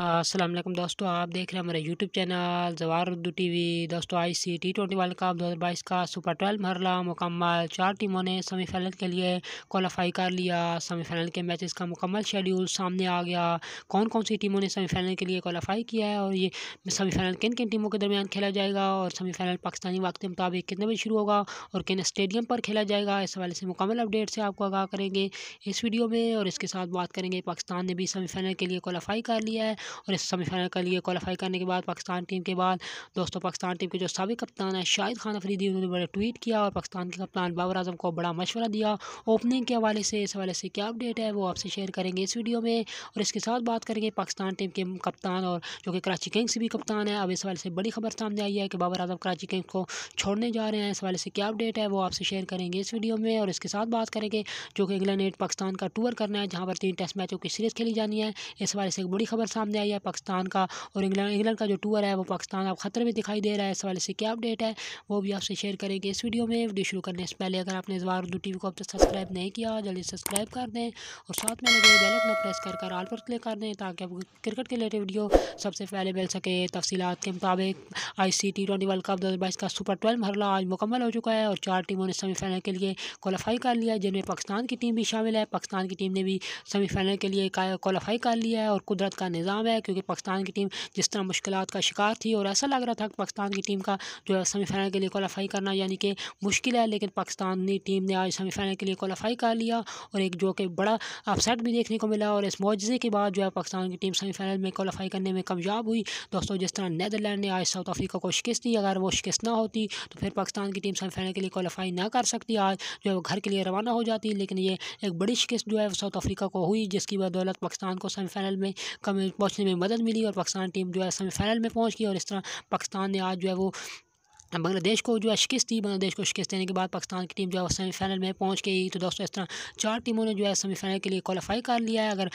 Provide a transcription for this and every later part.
असलम दोस्तों आप देख रहे हैं हमारे YouTube channel Jawahar Urdu T V दोस्तों आई C T twenty world cup दो हज़ार बाईस का सुपर ट्वेल्व मरला मुकम्मल चार टीमों ने सेमीफाइनल के लिए क्वालिफाई कर लिया सेमीफाइनल के मैचेस का मुकम्मल शेड्यूल सामने आ गया कौन कौन सी टीमों ने सेमीफाइनल के लिए क्वालिफाई किया है और ये सेमीफाइनल किन किन टीमों के दरमियान खेला जाएगा और सेमीफाइनल पाकिस्तानी वक्त के मुताबिक कितने बजे शुरू होगा और किन स्टेडियम पर खेला जाएगा इस हवाले से मुकम्मल अपडेट से आपको आगाह करेंगे इस वीडियो में और इसके साथ बात करेंगे पाकिस्तान ने भी सेमीफाइनल के लिए क्वालिफाई कर लिया है और इस सेमीफाइनल के लिए क्वालिफाई करने के बाद पाकिस्तान टीम के बाद दोस्तों पाकिस्तान टीम के जो सबक कप्तान है शाहिद खान अफरीदी उन्होंने बड़ा ट्वीट किया और पाकिस्तान के कप्तान बाबर आजम को बड़ा मशवरा दिया ओपनिंग के हवाले से इस हवाले से क्या अपडेट है वो आपसे शेयर करेंगे इस वीडियो में और इसके साथ बात करेंगे पाकिस्तान टीम के कप्तान और जो कि कराची किंग्स भी कप्तान है अब इस हवाले से बड़ी खबर सामने आई है कि बाबर आजम कराची किंग्स को छोड़ने जा रहे हैं इस हवाले से क्या अपडेट है वो आपसे शेयर करेंगे इस वीडियो में और इसके साथ बात करेंगे जो कि इंग्लैंड ने पाकिस्तान का टूर करना है जहाँ पर तीन टेस्ट मैचों की सीरीज़ खेली जानी है इस हवाले से एक बड़ी खबर सामने सामने आई है पाकिस्तान का और इंग्लैंड इंग्लैंड का जो टूर है वो पाकिस्तान अब खतरे में दिखाई दे रहा है इस वाले से क्या अपडेट है वो भी आपसे शेयर करेंगे इस वीडियो में वीडियो शुरू करने से पहले अगर आपने इस बार उर्दू टी को अब तक सब्सक्राइब नहीं किया जल्दी सब्सक्राइब कर दें और साथ में लगे में प्रेस कर कर आल पर क्लिक कर दें ताकि आपको क्रिकेट के रिलेटेड वीडियो सबसे पहले मिल सके तफसीत के मुताबिक आई C T twenty world cup दो हज़ार बाईस का सुपर ट्वेल्व मरला आज मुकम्मल हो चुका है और चार टीमों ने सेमीफाइनल के लिए क्वालिफाई कर लिया है जिनमें पाकिस्तान की टीम भी शामिल है पाकिस्तान की टीम ने भी सेमीफाइनल के लिए क्वालिफाई कर लिया है और कुदरत का निज़ाम नाकाम है क्योंकि पाकिस्तान की टीम जिस तरह मुश्किल का शिकार थी और ऐसा लग रहा था कि पाकिस्तान की टीम का जो है सेमीफाइनल के लिए क्वालिफाई करना यानी कि मुश्किल है लेकिन पाकिस्तानी टीम ने आज सेमीफाइनल के लिए क्वालिफाई कर लिया और एक जो कि बड़ा अपसेट भी देखने को मिला और इस मुआजे के बाद जो है पाकिस्तान की टीम सेमीफाइनल में क्वालिफाई करने में कामयाब हुई दोस्तों जिस तरह नैदरलैंड ने आज साउथ अफ्रीका को शिकस्त दी अगर वो शिकस्त ना होती तो फिर पाकिस्तान की टीम सेमीफाइनल के लिए क्वालिफाई ना कर सकती आज जो है घर के लिए रवाना हो जाती लेकिन ये एक बड़ी शिकस्त जो है साउथ अफ्रीका को हुई जिसकी बदौलत पाकिस्तान को सेमीफाइनल में कम पहुँचने में मदद मिली और पाकिस्तान टीम जो है सेमीफाइनल में पहुँच गई और इस तरह पाकिस्तान ने आज जो है वो बांग्लादेश को जो है शिकस्त थी बांग्लादेश को शिकस्त देने के बाद पाकिस्तान की टीम जो है सेमीफाइनल में पहुंच गई तो दोस्तों इस तरह चार टीमों ने जो है सेमीफाइनल के लिए क्वालिफाई कर लिया है अगर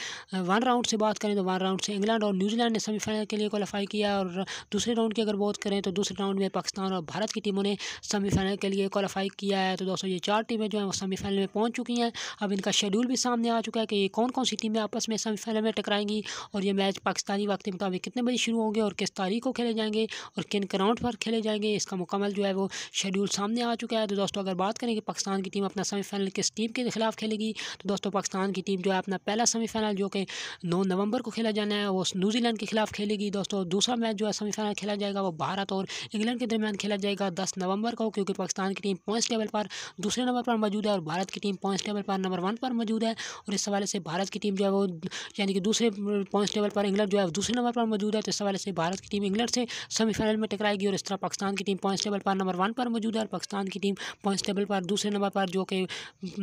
वन राउंड से बात करें तो वन राउंड से इंग्लैंड और न्यूजीलैंड ने सेमीफाइनल के लिए क्वालिफाई किया और दूसरे राउंड की अगर बात करें तो दूसरे राउंड में पाकिस्तान और भारत की टीमों ने सेमीफाइनल के लिए क्वालिफाई किया है तो दोस्तों ये चार टीमें जो है वो सेमीफाइनल में पहुँच चुकी हैं अब इनका शेड्यूल भी सामने आ चुका है कि ये कौन कौन सी टीमें आपस में सेमीफाइनल में टकराएंगी और ये मैच पाकिस्तानी वक्त के मुताबिक कितने बजे शुरू होंगे और किस तारीख को खेले जाएंगे और किन ग्राउंड पर खेले जाएंगे इसका मुकमल जो है वो शेड्यूल सामने आ चुका है तो दोस्तों अगर बात करें कि पाकिस्तान की टीम अपना सेमीफाइनल किस टीम के खिलाफ खेलेगी तो दोस्तों पाकिस्तान की टीम जो है अपना पहला सेमीफाइनल जो कि नौ नवंबर को खेला जाना है वो न्यूजीलैंड के खिलाफ खेलेगी दोस्तों दूसरा मैच जो है सेमीफाइनल खेला जाएगा वो भारत और इंग्लैंड के दरमियान खेला जाएगा दस नवंबर को क्योंकि पाकिस्तान की टीम पॉइंट्स टेबल पर दूसरे नंबर पर मौजूद है और भारत की टीम पॉइंट्स टेबल पर नंबर वन पर मौजूद है और इस हवाले से भारत की टीम जो है वो यानी कि दूसरे पॉइंट्स टेबल पर इंग्लैंड जो है दूसरे नंबर पर मौजूद है तो इस हवाले से भारत की टीम इंग्लैंड से सेमीफाइनल में टकराएगी और इस तरह पाकिस्तान की टीम पॉइंट्स टेबल पर नंबर वन पर मौजूद है और पाकिस्तान की टीम पॉइंट्स टेबल पर दूसरे नंबर पर जो कि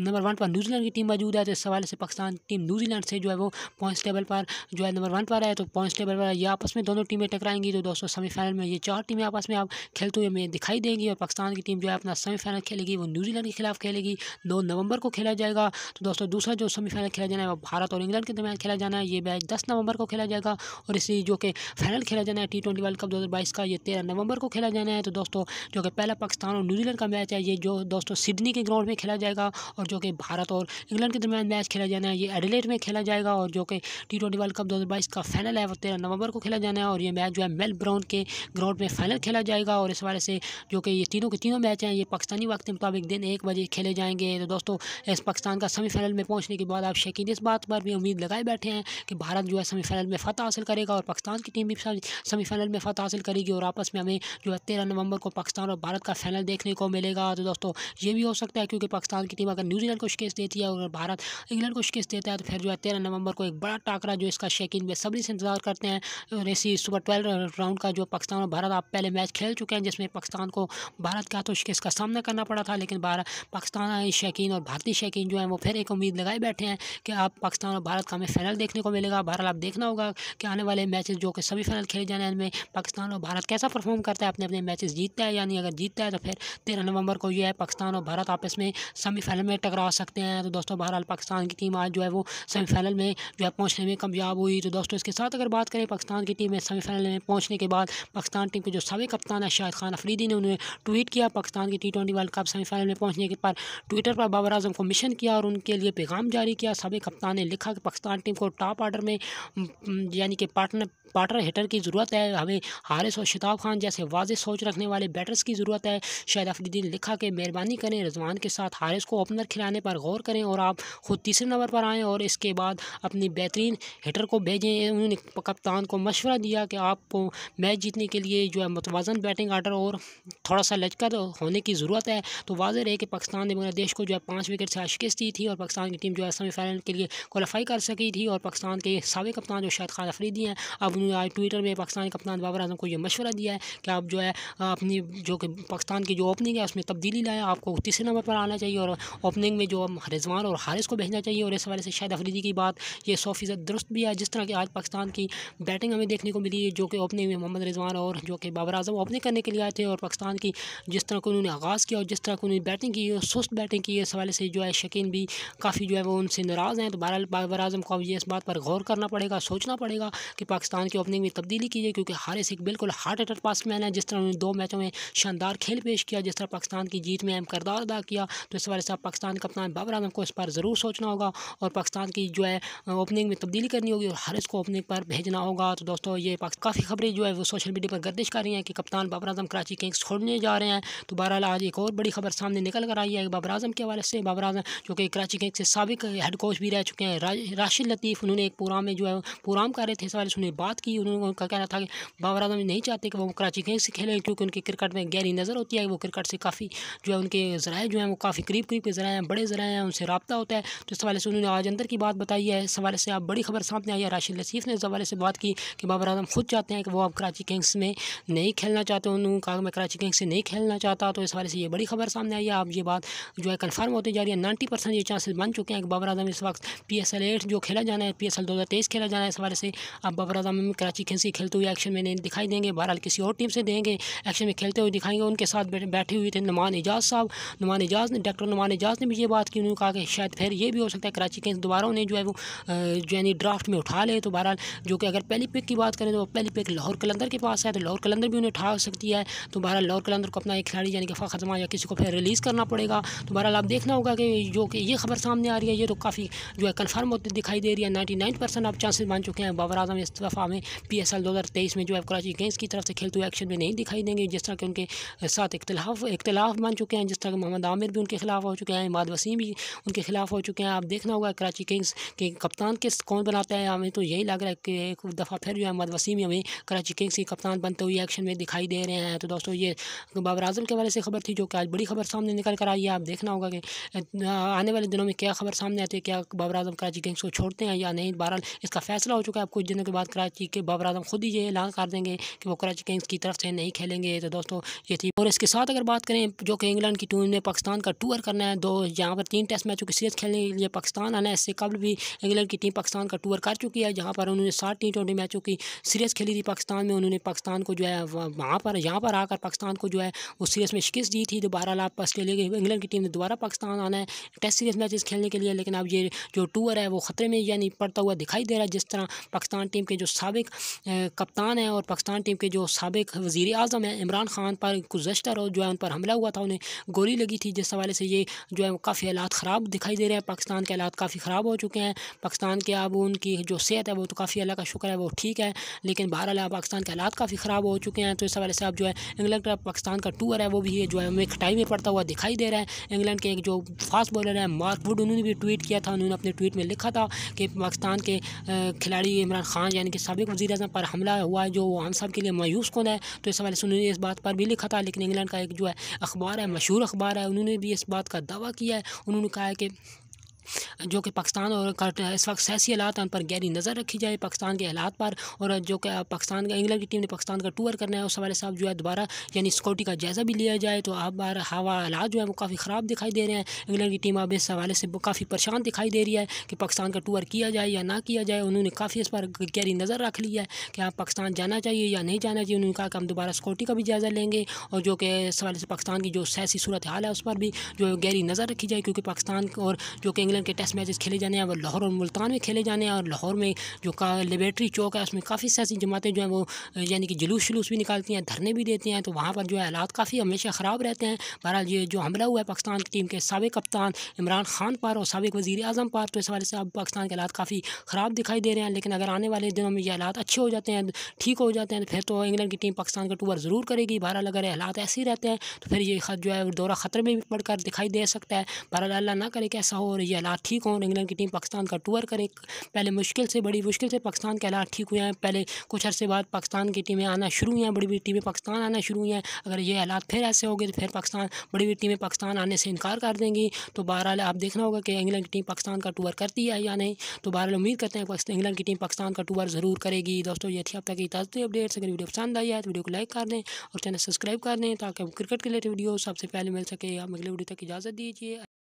नंबर वन पर न्यूजीलैंड की टीम मौजूद है तो इस हवाले से पाकिस्तान टीम न्यूजीलैंड से जो है वो पॉइंट्स टेबल पर जो है नंबर वन पर है तो पॉइंट्स टेबल पर यह आपस में दोनों टीमें टकराएंगी तो दोस्तों सेमीफाइनल में ये चार टीमें आपस में आप खेलते हुए हमें दिखाई देंगी और पाकिस्तान की टीम जो है अपना सेमीफाइनल खेलेगी वो न्यूजीलैंड के खिलाफ खेलेगी दो नवंबर को खेला जाएगा तो दोस्तों दूसरा जो सेमीफाइनल खेला जाना है वो भारत और इंग्लैंड के दरमियान खेला जाना है ये मैच दस नवंबर को खेला जाएगा और इसी जो कि फाइनल खेला जाना है टी ट्वेंटी वर्ल्ड कप दो हज़ार बाईस का ये तेरह नवंबर को खेला जाना है तो दोस्तों जो कि पहला पाकिस्तान और न्यूजीलैंड का मैच है ये जो दोस्तों सिडनी के ग्राउंड में खेला जाएगा और जो कि भारत और इंग्लैंड के दरमियान मैच खेला जाना है ये एडिलेट में खेला जाएगा और जो कि टी ट्वेंटी वर्ल्ड कप दो हज़ार बाईस का फाइनल है वो तेरह नवंबर को खेला जाना है और ये मैच जो है मेल ब्राउन के ग्राउंड में फाइनल खेला जाएगा और इस वाले से जो कि ये तीनों के तीनों मैच हैं ये पाकिस्तानी वक्त के मुताबिक दिन एक बजे खेले जाएंगे तो दोस्तों इस पाकिस्तान का सेमीफाइनल में पहुँचने के बाद आप शकीन इस बात पर भी उम्मीद लगाए बैठे हैं कि भारत जो है सेमीफाइनल में फतह हासिल करेगा और पाकिस्तान की टीम भी सेमीफाइनल में फतह हासिल करेगी और आपस में हमें जो है तेरह नवंबर को पाकिस्तान और भारत का फाइनल देखने को मिलेगा तो दोस्तों ये भी हो सकता है क्योंकि पाकिस्तान की टीम अगर न्यूजीलैंड को शिकस्त देती है और भारत इंग्लैंड को शिकस्त देता है तो फिर जो है तेरह नवंबर को एक बड़ा टाकरा जो इसका शेकिन बेसब्री से इंतजार करते हैं रेसी सुपर ट्वेल्व राउंड का जो पाकिस्तान और भारत आप पहले मैच खेल चुके हैं जिसमें पाकिस्तान को भारत का तो शिकस्त का सामना करना पड़ा था लेकिन भारत पाकिस्तान शौकीन और भारतीय शौकीन जो है वो फिर एक उम्मीद लगाए बैठे हैं कि आप पाकिस्तान और भारत का हमें फाइनल देखने को मिलेगा भारत आप देखना होगा कि आने वाले मैचेस जो कि सभी फाइनल खेले जाने में पाकिस्तान और भारत कैसा परफॉर्म करता है अपने अपने मैचेस जीत जीतता है यानी अगर जीतता है तो फिर तेरह नवंबर को ये है पाकिस्तान और भारत आपस में सेमीफाइनल में टकरा सकते हैं तो दोस्तों बहरहाल पाकिस्तान की टीम आज जो है वो सेमीफाइनल में जो है पहुँचने में कामयाब हुई तो दोस्तों इसके साथ अगर बात करें पाकिस्तान की टीम में सेमीफाइनल में पहुँचने के बाद पाकिस्तान टीम के जो सबक कप्तान है शाहिद खान अफरीदी ने उन्हें ट्वीट किया पाकिस्तान की T twenty world cup semifinal में पहुँचने के पर ट्विटर पर बाबर आजम को मिशन किया और उनके लिए पैगाम जारी किया सबक कप्तान ने लिखा कि पाकिस्तान टीम को टॉप ऑर्डर में यानी कि पार्टनर पार्टनर हिटर की ज़रूरत है हमें हारिस और शिताब खान जैसे वाज सोच रखने वाले वाले बैटर्स की ज़रूरत है शायद अफरीदी ने लिखा कि मेहरबानी करें रजवान के साथ हारिस को ओपनर खिलाने पर गौर करें और आप ख़ुद तीसरे नंबर पर आएँ और इसके बाद अपनी बेहतरीन हिटर को भेजें उन्होंने कप्तान को मशवरा दिया कि आपको मैच जीतने के लिए जो है मतवाजन बैटिंग आर्डर और थोड़ा सा लचकर होने की ज़रूरत है तो वाजह रहे कि पाकिस्तान ने बांग्लादेश को जो है पाँच विकेट से आशिकस्त दी थी और पाकिस्तान की टीम जो है सेमीफाइनल के लिए क्वालिफाई कर सकी थी और पाकिस्तान के सबक कप्तान जो शायद खान अफरीदी हैं अब उन्होंने आज ट्विटर में पाकिस्तान कप्तान बाबर आजम को यह मशवरा दिया है कि आप जो है अपनी अपनी जो कि पाकिस्तान की जो ओपनिंग है उसमें तब्दीली लाएँ आपको तीसरे नंबर पर आना चाहिए और ओपनिंग में जो रिजवान और हारिस को भेजना चाहिए और इस हवाले से शायद अफरीदी की बात ये सौ फीसद दुरुस्त भी है जिस तरह की आज पाकिस्तान की बैटिंग हमें देखने को मिली जो कि ओपनिंग में मोहम्मद रिजवान और जो कि बाबर आजम ओपनिंग करने के लिए आए थे और पाकिस्तान की जिस तरह को उन्होंने आगाज़ किया और जिस तरह को उन्होंने बैटिंग की और सुस्त बैटिंग की इस हवाले से जो है शकीन भी काफ़ी जो है वो उनसे नाराज़ हैं तो बहर बाबर आजम को ये इस बात पर गौर करना पड़ेगा सोचना पड़ेगा कि पाकिस्तान की ओपनिंग में तब्दीली की क्योंकि हारिस एक बिल्कुल हार्ट अटैक पास मैन है जिस तरह उन्होंने दो मैचों में में शानदार खेल पेश किया जिस तरह पाकिस्तान की जीत में अहम करदार अदा किया तो इस वाले साहब पाकिस्तान अपना बाबर आजम को इस पर ज़रूर सोचना होगा और पाकिस्तान की जो है ओपनिंग में तब्दीली करनी होगी और हर इसको ओपनिंग पर भेजना होगा तो दोस्तों ये काफ़ी खबरें जो है वो सोशल मीडिया पर गर्दिश कर रही हैं कि कप्तान बाबर आजम कराची किंग्स छोड़ने जा रहे हैं तो बहरहाल आज एक और बड़ी खबर सामने निकल कर आई है बाबर आजम के हवाले से बाबर आजम जो कि कराची किंग्स के सबक हेड कोच भी रह चुके हैं राशिद लतीफ़ उन्होंने एक प्रोग्राम में जो है प्रोग्राम कर रहे थे इस वाले से उन्हें बात की उन्होंने उनका कहना था कि बाबर आजम नहीं चाहते कि वो कराची किंग्स से खेलें क्योंकि उनकी क्रिकेट में गहरी नज़र होती है वो क्रिकेट से काफ़ी जो है उनके ज़राए जो हैं वो काफ़ी करीब करीब के ज़राए हैं बड़े ज़राए हैं उनसे रबता होता है तो इस हवाले से उन्होंने आज अंदर की बात बताई है इस हवाले से आप बड़ी खबर सामने आई है राशिद लसीफ़ ने इस हवाले से बात की कि बाबर आजम खुद चाहते हैं कि वो अब कराची किंग्स में नहीं खेलना चाहते उन्होंने कहा मैं कराची किंग्स से नहीं खेलना चाहता तो इस हवाले से ये बड़ी खबर सामने आई है आप ये बात जो है कन्फर्म होती जा रही है नाइन्टी परसेंट ये चांसेस बन चुके हैं कि बाबर आजम इस वक्त पी एस एल एट जो खेला जाना है पी एस एल दो हज़ार तेईस खेला जाना है इस हवाले से अब बाबर आजम कराची किंग्स के खेलते हुए एक्शन में नहीं दिखाई देंगे बहरहाल किसी और टीम से देंगे एक्शन में खेलते हुए दिखाएंगे उनके साथ बैठे हुए थे नुमान एजाज साहब नुमान एजाज ने डॉक्टर नुमान एजाज ने भी ये बात की उन्होंने कहा कि शायद फिर ये भी हो सकता है कराची के दोबारा उन्हें जो है वो जो यानी ड्राफ्ट में उठा ले तो बहरहाल जो कि अगर पहली पिक की बात करें तो पहली पिक लाहौर कलंदर के पास है तो लाहौर कलंदर भी उन्हें उठा सकती है तो बहरहाल लाहौर कलंदर को अपना एक खिलाड़ी यानी कि फ़खर जमा या किसी को फिर रिलीज़ करना पड़ेगा तो बहरहाल आप देखना होगा कि जो कि ये खबर सामने आ रही है ये तो काफ़ी जो है कन्फर्म होती दिखाई दे रही है नाइन्टी नाइन परसेंट आप चांसेस बन चुके हैं बाबर आजम इस दफ़ा में पी एस एल दो हज़ार तेईस में जो है कराची किंग्स की तरफ से खेलते हुए एक्शन में नहीं दिखाई देंगे जिस तरह तक उनके साथ इख्तलाफ इख्तलाफ बन चुके हैं जिस तरह मोहम्मद आमिर भी उनके खिलाफ हो चुके हैं इमाद वसीम भी उनके खिलाफ हो चुके हैं आप देखना होगा कराची किंग्स के कप्तान किस कौन बनाता है हमें तो यही लग रहा है कि एक दफ़ा फिर जो है अहमद वसीम हमें कराची किंग्स के कप्तान बनते हुए एक्शन में दिखाई दे रहे हैं तो दोस्तों ये बाबर आजम के वाले से खबर थी जो कि आज बड़ी खबर सामने निकल कर आई है आप देखना होगा कि आने वाले दिनों में क्या खबर सामने आती है क्या बाबर आजम कराची किंग्स को छोड़ते हैं या नहीं बहरहाल इसका फैसला हो चुका है अब कुछ दिनों के बाद कराची के बाबर आजम खुद ही ये ऐलान कर देंगे कि वो कराची किंग्स की तरफ से नहीं खेलेंगे तो दोस्तों दोस्तों ये थी और इसके साथ अगर बात करें जो कि इंग्लैंड की टीम ने पाकिस्तान का टूर करना है दो यहाँ पर तीन टेस्ट मैचों की सीरीज खेलने के लिए पाकिस्तान आना है इससे कबल भी इंग्लैंड की टीम पाकिस्तान का टूर कर चुकी है जहाँ पर उन्होंने सात टी ट्वेंटी मैचों की सीरीज खेली थी पाकिस्तान में उन्होंने पाकिस्तान को जो है वहाँ पर यहाँ पर आकर पाकिस्तान को जो है वो सीरीज में शिकस्त दी थी दोबारा लाभ ऑस्ट्रेलिया की इंग्लैंड की टीम ने दोबारा पाकिस्तान आना है टेस्ट सीरीज मैचेस खेलने के लिए लेकिन अब ये जो टूर है वो ख़तरे में यानी पड़ता हुआ दिखाई दे रहा है जिस तरह पाकिस्तान टीम के जो सबक कप्तान हैं और पाकिस्तान टीम के जो सबक वज़ी अजम हैं इमरान इमरान खान पर गुजशत रोज़ जो है उन पर हमला हुआ था उन्हें गोली लगी थी जिस हवाले से ये जो है काफ़ी हालात ख़राब दिखाई दे रहे हैं पाकिस्तान के हालात काफ़ी ख़राब हो चुके हैं पाकिस्तान के अब उनकी जो सेहत है वो तो काफ़ी अल्लाह का शुक्र है वो ठीक है लेकिन बहरहाल पाकिस्तान के हालात काफ़ी ख़राब हो चुके हैं तो इस हवाले से अब जो है इंग्लैंड का पाकिस्तान का टूर है वो भी जो है एक टाइम में पड़ता हुआ दिखाई दे रहा है इंग्लैंड के एक जो फास्ट बॉलर है मार्क वुड उन्होंने भी ट्वीट किया था उन्होंने अपने ट्वीट में लिखा था कि पाकिस्तान के खिलाड़ी इमरान खान यानी कि सबक वजी अजम पर हमला हुआ है जो हम सब के लिए मायूस कौन है तो इस हवाले से उन्होंने इस बात बात पर भी लिखा था लेकिन इंग्लैंड का एक जो है अखबार है मशहूर अखबार है उन्होंने भी इस बात का दावा किया है उन्होंने कहा है कि जो कि पाकिस्तान और इस वक्त सियासी हालात उन पर गहरी नज़र रखी जाए पाकिस्तान के हालात पर और जो कि पाकिस्तान का इंग्लैंड की टीम ने पाकिस्तान का टूर करना है उस हवाले से आप जो है दोबारा यानी सिक्योरिटी का जायज़ा भी लिया जाए तो अब बार हवा हालात जो है वो काफ़ी ख़राब दिखाई दे रहे हैं इंग्लैंड की टीम अब इस हवाले से काफ़ी परेशान दिखाई दे रही है कि पाकिस्तान का टूर किया जाए या ना किया जाए उन्होंने काफ़ी इस पर गहरी नज़र रख ली है कि आप हाँ, पाकिस्तान जाना चाहिए या नहीं जाना चाहिए उन्होंने कहा कि हम दोबारा सिक्योरिटी का भी जायज़ा लेंगे और जो कि इस हवाले से पाकिस्तान की जो सियासी सूरत हाल है उस पर भी जो गहरी नज़र रखी जाए क्योंकि पाकिस्तान और जो कि इंग्लैंड के टेस्ट मैचेस खेले जाने हैं वो लाहौर और मुल्तान में खेले जाने हैं और लाहौर में जो लेबोरेटरी चौक है उसमें काफ़ी सारी जमातें जो हैं वो यानी कि जुलूस जुलूस भी निकालती हैं धरने भी देती हैं तो वहाँ पर जो है हालात काफ़ी हमेशा ख़राब रहते हैं बहरहाल ये जो हमला हुआ है पाकिस्तान की टीम के सबक कप्तान इमरान खान पर और सबक वजी अजम पर तो इस हवाले से अब पाकिस्तान के हालात काफ़ी ख़राब दिखाई दे रहे हैं लेकिन अगर आने वाले दिनों में ये हालात अच्छे हो जाते हैं ठीक हो जाते हैं तो फिर तो इंग्लैंड की टीम पाकिस्तान का टूर ज़रूर करेगी बहरहाल अगर हालात ऐसे ही रहते हैं तो फिर ये जो है दौरा ख़तरे में भी पड़कर दिखाई दे सकता है बहरहाल अल्लाह ना करे कि ऐसा हो और ये हालात ठीक हों और इंग्लैंड की टीम पाकिस्तान का टूर करे पहले मुश्किल से बड़ी मुश्किल से पाकिस्तान के हालात ठीक हुए हैं पहले कुछ अर्से बाद पाकिस्तान की टीमें आना शुरू हुई हैं बड़ी बड़ी टीमें पाकिस्तान आना शुरू हुई हैं अगर ये हालात फिर ऐसे हो गए तो फिर पाकिस्तान बड़ी बड़ी टीमें पाकिस्तान आने से इनकार कर देंगी तो बहरहाल आप देखना होगा कि इंग्लैंड की टीम पाकिस्तान का टूर करती है या नहीं तो बहरहाल उम्मीद करते हैं इंग्लैंड की टीम पाकिस्तान का टूर ज़रूर करेगी दोस्तों ये थी आप तक की ताज़ी अपडेट्स अगर वीडियो पसंद आई है तो वीडियो को लाइक कर दें और चैनल सब्सक्राइब कर दें ताकि क्रिकेट के रिलेटेड वीडियो सबसे पहले मिल सके आप अगले वीडियो तक इजाज़त दीजिए